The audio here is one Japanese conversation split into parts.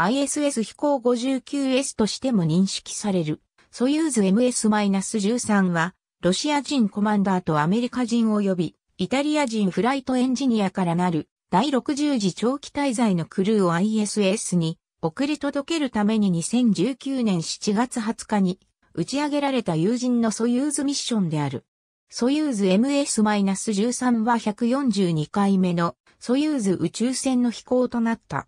ISS 飛行 59S としても認識される。ソユーズ MS-13 は、ロシア人コマンダーとアメリカ人及び、イタリア人フライトエンジニアからなる、第60次長期滞在のクルーを ISS に送り届けるために2019年7月20日に打ち上げられた友人のソユーズミッションである。ソユーズ MS-13 は142回目のソユーズ宇宙船の飛行となった。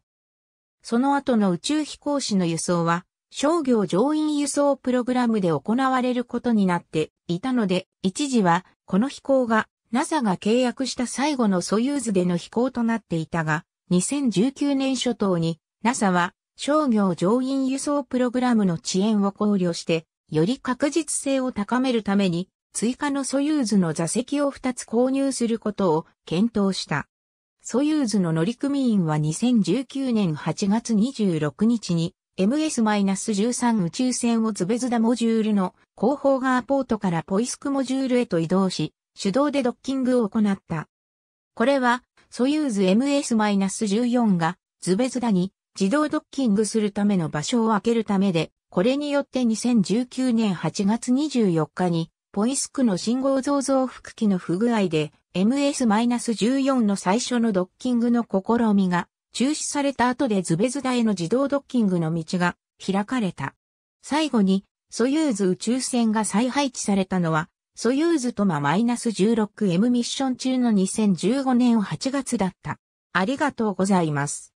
その後の宇宙飛行士の輸送は、商業乗員輸送プログラムで行われることになっていたので、一時はこの飛行が NASA が契約した最後のソユーズでの飛行となっていたが、2019年初頭に NASA は商業乗員輸送プログラムの遅延を考慮して、より確実性を高めるために追加のソユーズの座席を2つ購入することを検討した。ソユーズの乗組員は2019年8月26日に MS-13 宇宙船をズベズダモジュールの後方側ポートからポイスクモジュールへと移動し、手動でドッキングを行った。これは、ソユーズ MS-14 がズベズダに自動ドッキングするための場所を開けるためで、これによって2019年8月24日にポイスクの信号増増幅機の不具合で MS-14 の最初のドッキングの試みが中止された後でズベズダへの自動ドッキングの道が開かれた。最後にソユーズ宇宙船が再配置されたのはソユーズトマ -16M ミッション中の2015年8月だった。ありがとうございます。